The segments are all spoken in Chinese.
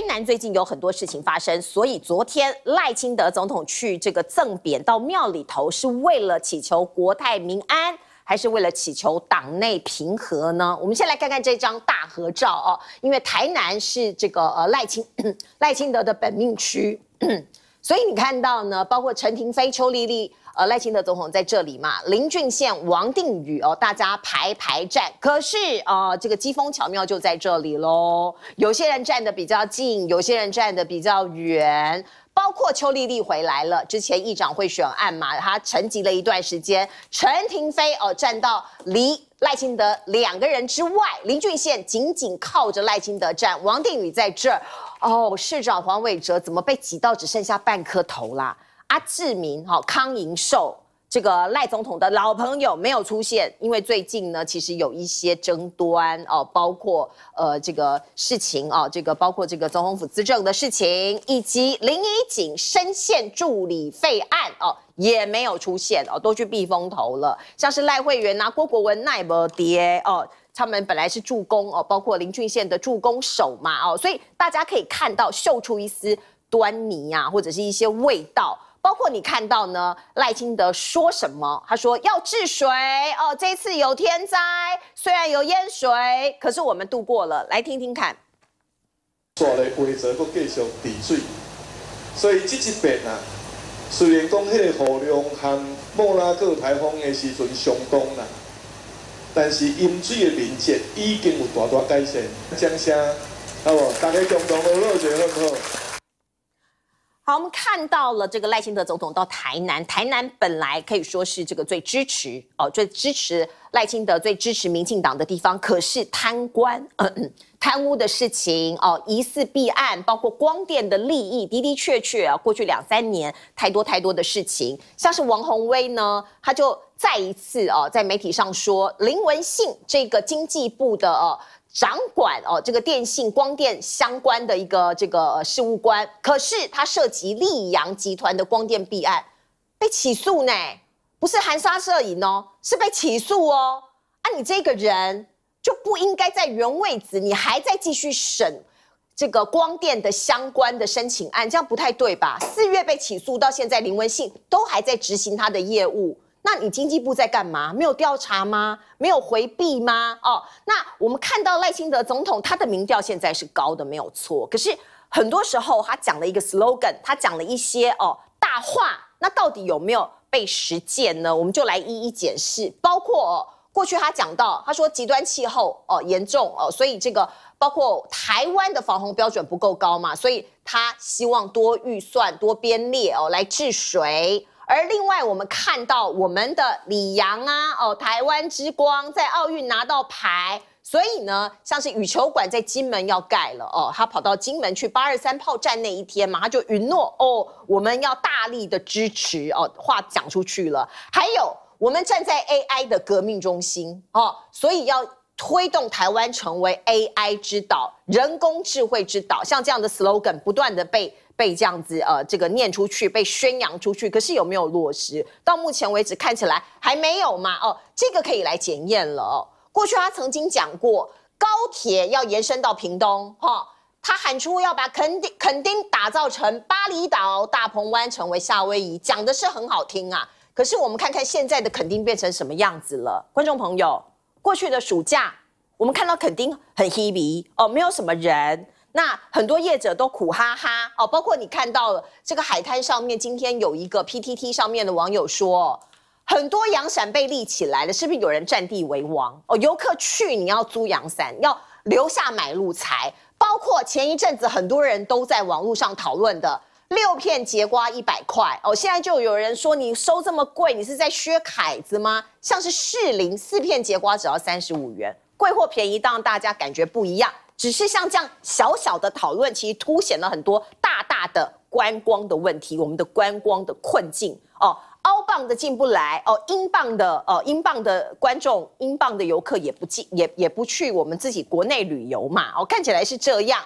台南最近有很多事情发生，所以昨天赖清德总统去这个赠匾到庙里头，是为了祈求国泰民安，还是为了祈求党内平和呢？我们先来看看这张大合照哦，因为台南是这个呃赖清 赖清德的本命区，所以你看到呢，包括陈廷飞、邱丽丽。呃，赖清德总统在这里嘛，林俊宪、王定宇哦，大家排排站。可是啊，这个机锋巧妙就在这里喽。有些人站的比较近，有些人站的比较远。包括邱丽丽回来了，之前议长会选案嘛，她沉寂了一段时间。陈廷飞哦，站到离赖清德两个人之外，林俊宪紧紧靠着赖清德站，王定宇在这儿。哦，市长黄伟哲怎么被挤到只剩下半颗头啦？阿志明、哈康盈寿这个赖总统的老朋友没有出现，因为最近呢其实有一些争端哦，包括呃这个事情哦，这个包括这个总统府资政的事情，以及林怡景身陷助理费案哦，也没有出现哦，都去避风头了。像是赖慧媛拿郭国文奈摩爹哦，他们本来是助攻哦，包括林俊宪的助攻手嘛哦，所以大家可以看到嗅出一丝端倪啊，或者是一些味道。包括你看到呢，赖清德说什么？他说要治水哦，这次有天灾，虽然有淹水，可是我们度过了。来听听看。所的规则继续水，所以这一边啊，虽然讲迄个雨量和莫拉克台风的时阵相当啦，但是淹水的面积已经有大大改善。掌声，好不？大家共同的落水，好不好？好，我们看到了这个赖清德总统到台南，台南本来可以说是这个最支持哦，最支持赖清德、最支持民进党的地方，可是贪官、贪污的事情哦，疑似弊案，包括光电的利益，的的确确啊，过去两三年太多太多的事情，像是王宏威呢，他就再一次哦，在媒体上说林文信这个经济部的哦。掌管哦，这个电信光电相关的一个这个事务官，可是他涉及利阳集团的光电弊案，被起诉呢，不是含沙射影哦，是被起诉哦。啊，你这个人就不应该在原位置，你还在继续审这个光电的相关的申请案，这样不太对吧？四月被起诉到现在，林文信都还在执行他的业务。那你经济部在干嘛？没有调查吗？没有回避吗？哦，那我们看到赖清德总统他的民调现在是高的，没有错。可是很多时候他讲了一个 slogan，他讲了一些哦大话，那到底有没有被实践呢？我们就来一一检视。包括哦、过去他讲到，他说极端气候哦严重哦，所以这个包括台湾的防洪标准不够高嘛，所以他希望多预算、多编列哦来治水。而另外，我们看到我们的李阳啊，哦，台湾之光在奥运拿到牌，所以呢，像是羽球馆在金门要盖了哦，他跑到金门去八二三炮战那一天嘛，他就允诺哦，我们要大力的支持哦，话讲出去了。还有，我们站在 AI 的革命中心哦，所以要推动台湾成为 AI 之岛，人工智慧之岛，像这样的 slogan 不断的被。被这样子呃，这个念出去，被宣扬出去，可是有没有落实？到目前为止看起来还没有嘛？哦，这个可以来检验了。过去他曾经讲过高铁要延伸到屏东，哈，他喊出要把垦丁垦丁打造成巴厘岛、大鹏湾，成为夏威夷，讲的是很好听啊。可是我们看看现在的垦丁变成什么样子了？观众朋友，过去的暑假我们看到垦丁很稀 e 哦，没有什么人。那很多业者都苦哈哈哦，包括你看到了这个海滩上面，今天有一个 P T T 上面的网友说，很多阳伞被立起来了，是不是有人占地为王哦？游客去你要租阳伞，要留下买路财。包括前一阵子很多人都在网络上讨论的六片节瓜一百块哦，现在就有人说你收这么贵，你是在削凯子吗？像是士林四片节瓜只要三十五元，贵或便宜，让大家感觉不一样。只是像这样小小的讨论，其实凸显了很多大大的观光的问题，我们的观光的困境哦，澳棒的进不来哦，英镑的哦，英镑的观众、英镑的游客也不进，也也不去我们自己国内旅游嘛哦，看起来是这样。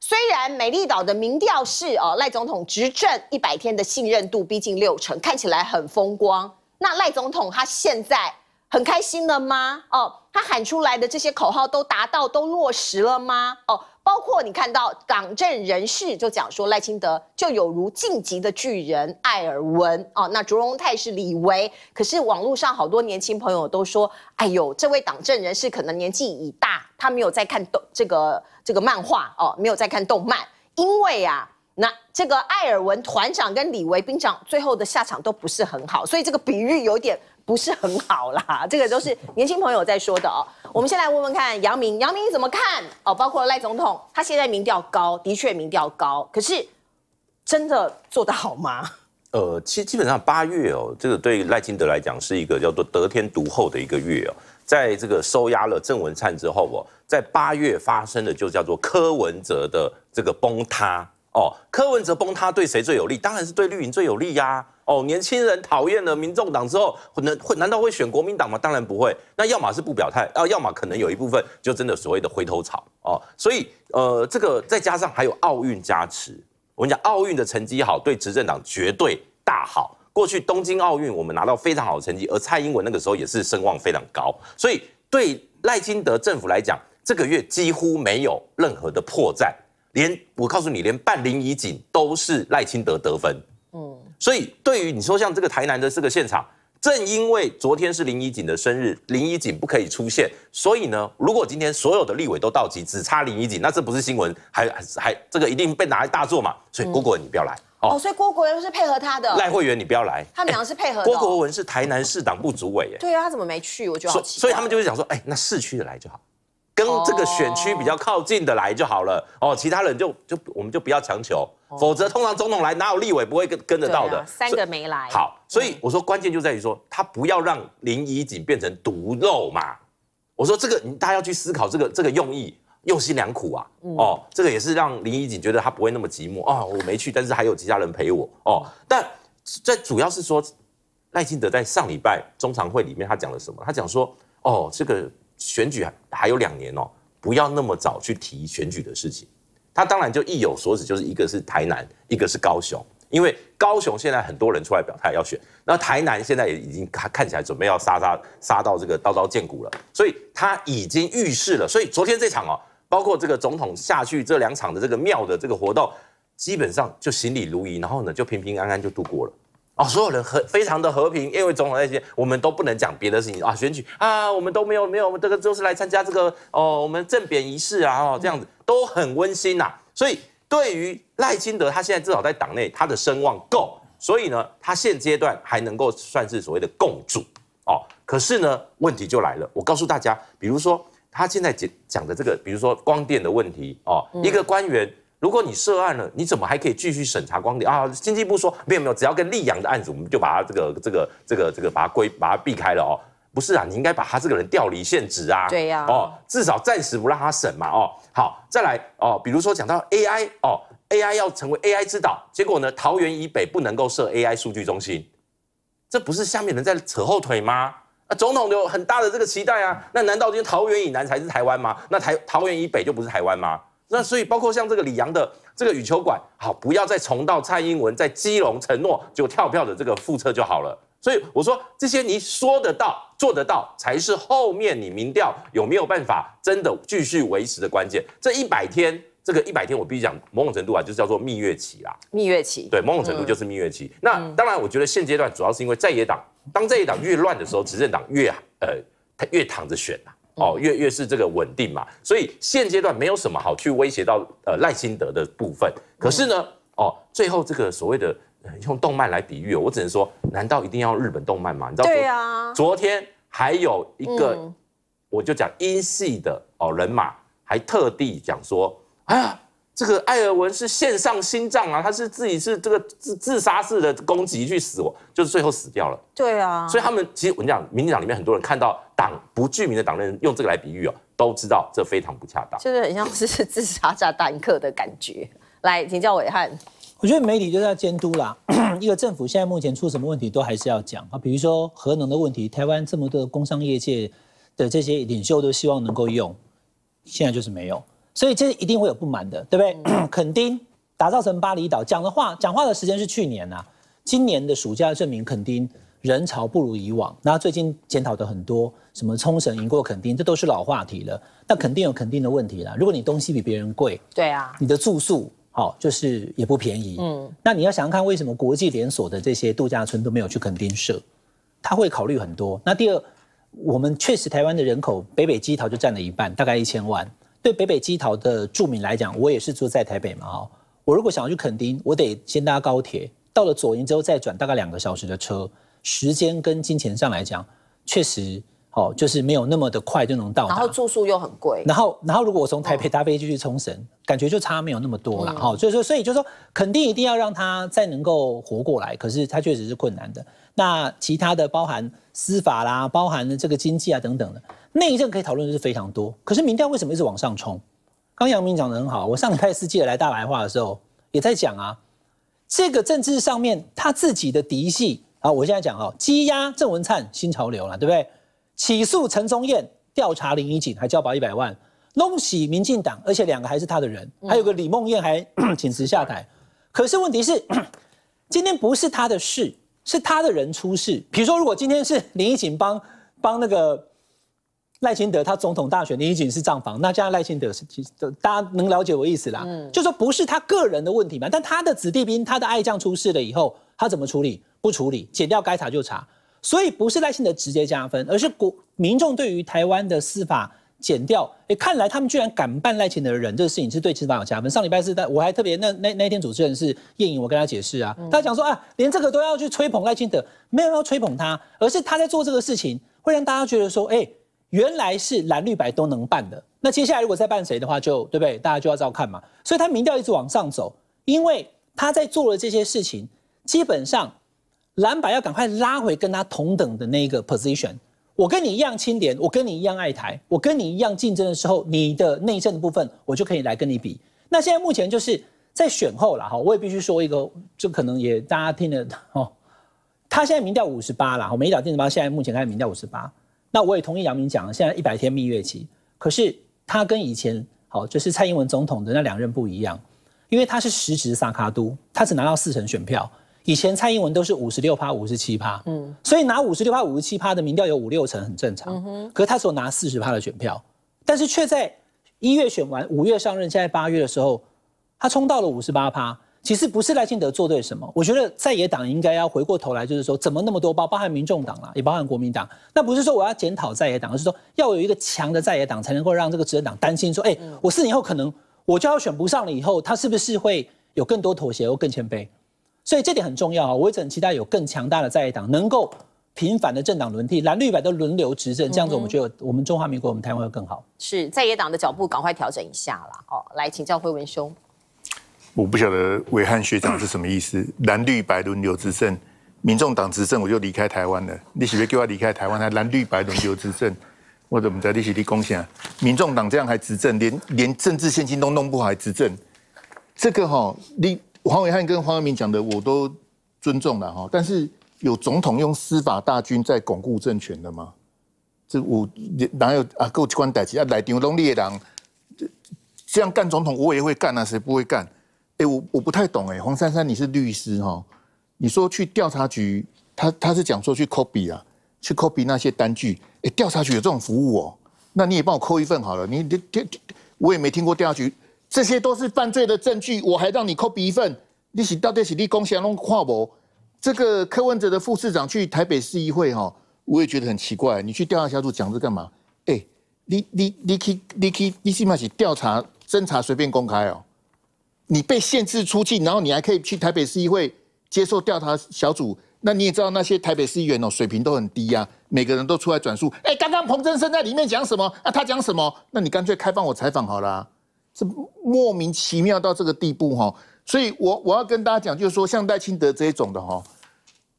虽然美丽岛的民调是哦，赖总统执政一百天的信任度逼近六成，看起来很风光。那赖总统他现在很开心了吗？哦。他喊出来的这些口号都达到、都落实了吗？哦，包括你看到港政人士就讲说赖清德就有如晋级的巨人艾尔文哦，那卓荣泰是李维，可是网络上好多年轻朋友都说，哎呦，这位港政人士可能年纪已大，他没有在看动这个这个漫画哦，没有在看动漫，因为啊。那这个艾尔文团长跟李维兵长最后的下场都不是很好，所以这个比喻有点不是很好啦。这个都是年轻朋友在说的哦。我们先来问问看，杨明，杨明你怎么看？哦，包括赖总统，他现在民调高，的确民调高，可是真的做得好吗？呃，其实基本上八月哦，这个对赖清德来讲是一个叫做得天独厚的一个月哦。在这个收押了郑文灿之后哦，在八月发生的就叫做柯文哲的这个崩塌。哦，柯文哲崩塌对谁最有利？当然是对绿营最有利呀！哦，年轻人讨厌了民众党之后，会会难道会选国民党吗？当然不会。那要么是不表态啊，要么可能有一部分就真的所谓的回头草哦。所以呃，这个再加上还有奥运加持，我们讲奥运的成绩好，对执政党绝对大好。过去东京奥运我们拿到非常好的成绩，而蔡英文那个时候也是声望非常高，所以对赖金德政府来讲，这个月几乎没有任何的破绽。连我告诉你，连办林怡景都是赖清德得分。嗯，所以对于你说像这个台南的这个现场，正因为昨天是林怡景的生日，林怡景不可以出现，所以呢，如果今天所有的立委都到齐，只差林怡景，那这不是新闻，还还这个一定被拿来大做嘛。所以郭国文你不要来哦。所以郭国文是配合他的。赖慧媛你不要来，他们两个是配合。郭国文是台南市党部主委耶。对啊，他怎么没去？我就好奇。所以他们就会想说，哎，那市区的来就好。跟这个选区比较靠近的来就好了哦，其他人就就我们就不要强求，否则通常总统来哪有立委不会跟跟得到的？三个没来。好，所以我说关键就在于说，他不要让林怡景变成毒肉嘛。我说这个大家要去思考这个这个用意，用心良苦啊。哦，这个也是让林怡景觉得他不会那么寂寞啊。我没去，但是还有其他人陪我哦。但最主要是说，赖清德在上礼拜中常会里面他讲了什么？他讲说，哦，这个。选举还还有两年哦，不要那么早去提选举的事情。他当然就意有所指，就是一个是台南，一个是高雄。因为高雄现在很多人出来表态要选，那台南现在也已经看看起来准备要杀杀杀到这个刀刀见骨了，所以他已经预示了。所以昨天这场哦，包括这个总统下去这两场的这个庙的这个活动，基本上就行礼如仪，然后呢就平平安安就度过了。哦，所有人和非常的和平，因为总统在些我们都不能讲别的事情啊，选举啊，我们都没有没有，我们这个就是来参加这个哦，我们政贬仪式啊，哦这样子都很温馨呐。所以对于赖清德，他现在至少在党内他的声望够，所以呢，他现阶段还能够算是所谓的共主哦。可是呢，问题就来了，我告诉大家，比如说他现在讲讲的这个，比如说光电的问题哦，一个官员。如果你涉案了，你怎么还可以继续审查光碟啊？经济部说没有没有，只要跟溧阳的案子，我们就把他这个这个这个这个把它归把它避开了哦。不是啊，你应该把他这个人调离现职啊。对呀，哦，至少暂时不让他审嘛哦。好，再来哦，比如说讲到 AI 哦，AI 要成为 AI 之岛，结果呢，桃园以北不能够设 AI 数据中心，这不是下面人在扯后腿吗？啊，总统有很大的这个期待啊，那难道就桃园以南才是台湾吗？那台桃园以北就不是台湾吗？那所以包括像这个李阳的这个羽球馆，好不要再重蹈蔡英文在基隆承诺就跳票的这个复测就好了。所以我说这些你说得到做得到，才是后面你民调有没有办法真的继续维持的关键。这一百天，这个一百天我必须讲，某种程度啊就是叫做蜜月期啦。蜜月期，对，某种程度就是蜜月期。那当然，我觉得现阶段主要是因为在野党，当在野党越乱的时候，执政党越呃他越躺着选啦。哦，越越是这个稳定嘛，所以现阶段没有什么好去威胁到呃赖清德的部分。可是呢，哦，最后这个所谓的用动漫来比喻，我只能说，难道一定要日本动漫吗？你知道？啊，昨天还有一个，我就讲英系的哦人马，还特地讲说，啊。这个艾尔文是献上心脏啊，他是自己是这个自自杀式的攻击去死，我就是最后死掉了。对啊，所以他们其实我讲，民进党里面很多人看到党不具名的党内人用这个来比喻哦，都知道这非常不恰当，就是很像是自杀炸弹客的感觉。来请教伟汉，我觉得媒体就是要监督啦，一个政府现在目前出什么问题都还是要讲啊，比如说核能的问题，台湾这么多工商业界的这些领袖都希望能够用，现在就是没有。所以这一定会有不满的，对不对？垦丁 打造成巴厘岛，讲的话，讲话的时间是去年啊。今年的暑假证明垦丁人潮不如以往。那最近检讨的很多，什么冲绳赢过垦丁，这都是老话题了。那肯定有肯定的问题啦。如果你东西比别人贵，对啊，你的住宿好，就是也不便宜。嗯，那你要想想看，为什么国际连锁的这些度假村都没有去垦丁设？他会考虑很多。那第二，我们确实台湾的人口北北基桃就占了一半，大概一千万。对北北基桃的住民来讲，我也是住在台北嘛，哦，我如果想要去垦丁，我得先搭高铁，到了左营之后再转大概两个小时的车，时间跟金钱上来讲，确实。哦，就是没有那么的快就能到，然后住宿又很贵。然后，然后如果我从台北搭飞机去冲绳，感觉就差没有那么多了。哈，所以说，所以就说，肯定一定要让他再能够活过来，可是他确实是困难的。那其他的包含司法啦，包含这个经济啊等等的，那一阵可以讨论的是非常多。可是民调为什么一直往上冲？刚杨明讲得很好，我上礼拜四记者来大白话的时候也在讲啊，这个政治上面他自己的嫡系啊，我现在讲哦，积压郑文灿新潮流了，对不对？起诉陈宗彦，调查林怡锦，还交保一百万，弄死民进党，而且两个还是他的人，还有个李梦燕还 请辞下台。可是问题是，今天不是他的事，是他的人出事。比如说，如果今天是林怡锦帮帮那个赖清德，他总统大选，林怡景是账房，那这样赖清德是其实大家能了解我意思啦，就说不是他个人的问题嘛，但他的子弟兵，他的爱将出事了以后，他怎么处理？不处理，解掉该查就查。所以不是赖清德直接加分，而是国民众对于台湾的司法减掉。哎，看来他们居然敢办赖清德的人这个事情，是对司法有加分。上礼拜四，我还特别那那那天主持人是叶颖，我跟他解释啊，他讲说啊，连这个都要去吹捧赖清德，没有要吹捧他，而是他在做这个事情会让大家觉得说，哎，原来是蓝绿白都能办的。那接下来如果再办谁的话，就对不对？大家就要照看嘛。所以他民调一直往上走，因为他在做的这些事情，基本上。蓝白要赶快拉回跟他同等的那个 position，我跟你一样清民，我跟你一样爱台，我跟你一样竞争的时候，你的内政的部分我就可以来跟你比。那现在目前就是在选后了哈，我也必须说一个，就可能也大家听得到，他现在民调五十八了，我们一早电子报现在目前看民调五十八。那我也同意杨明讲，现在一百天蜜月期，可是他跟以前好就是蔡英文总统的那两任不一样，因为他是实职萨卡都，他只拿到四成选票。以前蔡英文都是五十六趴、五十七趴，嗯，所以拿五十六趴、五十七趴的民调有五六成很正常。嗯可是他所拿四十趴的选票，但是却在一月选完、五月上任、现在八月的时候，他冲到了五十八趴。其实不是赖清德做对什么，我觉得在野党应该要回过头来，就是说怎么那么多包，包含民众党啦，也包含国民党。那不是说我要检讨在野党，而是说要有一个强的在野党，才能够让这个执政党担心说，哎，我四年后可能我就要选不上了，以后他是不是会有更多妥协或更谦卑？所以这点很重要啊！我也很期待有更强大的在野党，能够频繁的政党轮替，蓝绿白都轮流执政，这样子，我觉得我们中华民国、我们台湾会更好。是，在野党的脚步赶快调整一下啦！哦！来请教辉文兄，我不晓得伟汉学长是什么意思，蓝绿白轮流执政，民众党执政我就离开台湾了。你是不是又要离开台湾？还蓝绿白轮流执政，我怎么在你是立功线？民众党这样还执政，连连政治现金都弄不好还执政，这个哈你。黄伟汉跟黄伟明讲的我都尊重了哈，但是有总统用司法大军在巩固政权的吗？这我哪有啊？各官关代级啊，来调动力人这样干总统我也会干啊，谁不会干？哎，我我不太懂哎，黄珊珊你是律师哈，你说去调查局，他他是讲说去 copy 啊，去 copy 那些单据，哎，调查局有这种服务哦，那你也帮我扣一份好了，你你听，我也没听过调查局。这些都是犯罪的证据，我还让你 copy 一份。你是到底是立功还弄跨博？这个柯文哲的副市长去台北市议会哈，我也觉得很奇怪。你去调查小组讲这干嘛？哎，你你你可你可你起码是调查侦查，随便公开哦。你被限制出境，然后你还可以去台北市议会接受调查小组。那你也知道那些台北市议员哦，水平都很低呀，每个人都出来转述。哎，刚刚彭真生在里面讲什么？那他讲什么？那你干脆开放我采访好了。是莫名其妙到这个地步哈，所以我我要跟大家讲，就是说像戴清德这种的哈，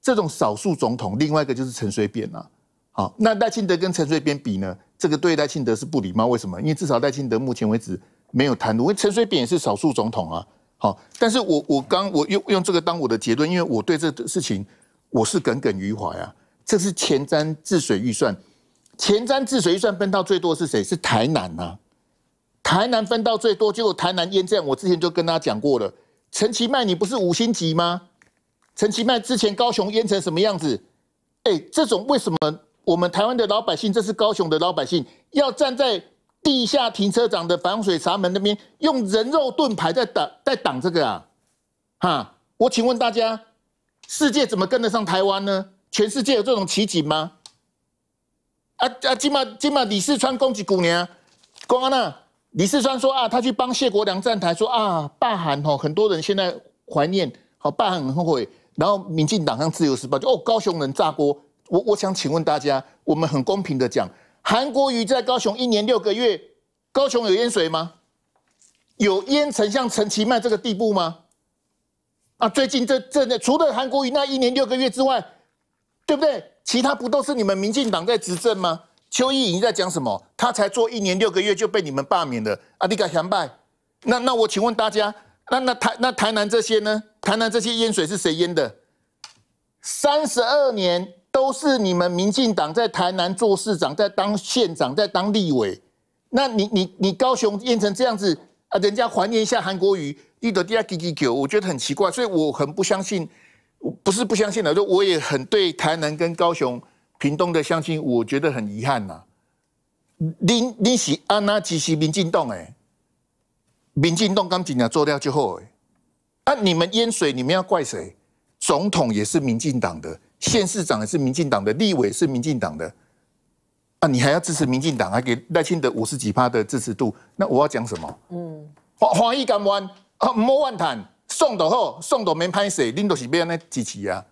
这种少数总统，另外一个就是陈水扁呐。好，那戴清德跟陈水扁比呢？这个对赖清德是不礼貌，为什么？因为至少戴清德目前为止没有贪污，因为陈水扁也是少数总统啊。好，但是我我刚我用用这个当我的结论，因为我对这事情我是耿耿于怀啊。这是前瞻治水预算，前瞻治水预算分到最多是谁？是台南呐。台南分到最多，就台南淹这样。我之前就跟大家讲过了，陈其迈你不是五星级吗？陈其迈之前高雄淹成什么样子？哎，这种为什么我们台湾的老百姓，这是高雄的老百姓，要站在地下停车场的防水闸门那边，用人肉盾牌在挡，在挡这个啊？哈，我请问大家，世界怎么跟得上台湾呢？全世界有这种奇景吗？啊啊！今嘛今嘛，李四川攻击古娘，公安呐。李世川说啊，他去帮谢国良站台，说啊，罢韩哦，很多人现在怀念，好罢韩很后悔。然后民进党上自由时报就哦，高雄人炸锅。我我想请问大家，我们很公平的讲，韩国瑜在高雄一年六个月，高雄有淹水吗？有淹成像陈其迈这个地步吗？啊，最近这这除了韩国瑜那一年六个月之外，对不对？其他不都是你们民进党在执政吗？邱毅已经在讲什么？他才做一年六个月就被你们罢免了啊！你敢想拜。那那我请问大家，那那台那台南这些呢？台南这些淹水是谁淹的？三十二年都是你们民进党在台南做市长，在当县长，在当立委。那你你你高雄淹成这样子啊？人家怀念一下韩国瑜，立的第二，G G 九，我觉得很奇怪，所以我很不相信，不是不相信的，就我也很对台南跟高雄。屏东的乡亲，我觉得很遗憾呐。您、您是安那支持民进党哎？民进党刚怎样做掉之后哎，啊，你们淹水，你们要怪谁？总统也是民进党的，县市长也是民进党的，立委是民进党的。啊，你还要支持民进党，还给赖清德五十几趴的支持度？那我要讲什么？嗯，欢欢喜港湾啊，莫万谈，送都好，送都没拍水，您都是要那支持啊。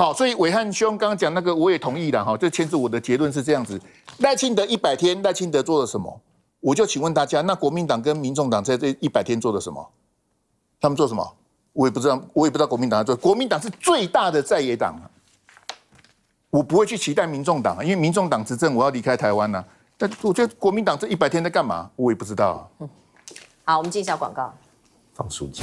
好，所以伟汉兄刚刚讲那个，我也同意了哈。就签制我的结论是这样子。赖清德一百天，赖清德做了什么？我就请问大家，那国民党跟民众党在这一百天做了什么？他们做什么？我也不知道，我也不知道国民党在做。国民党是最大的在野党啊。我不会去期待民众党，因为民众党执政，我要离开台湾呢。但我觉得国民党这一百天在干嘛？我也不知道。好，我们进一下广告。放暑假。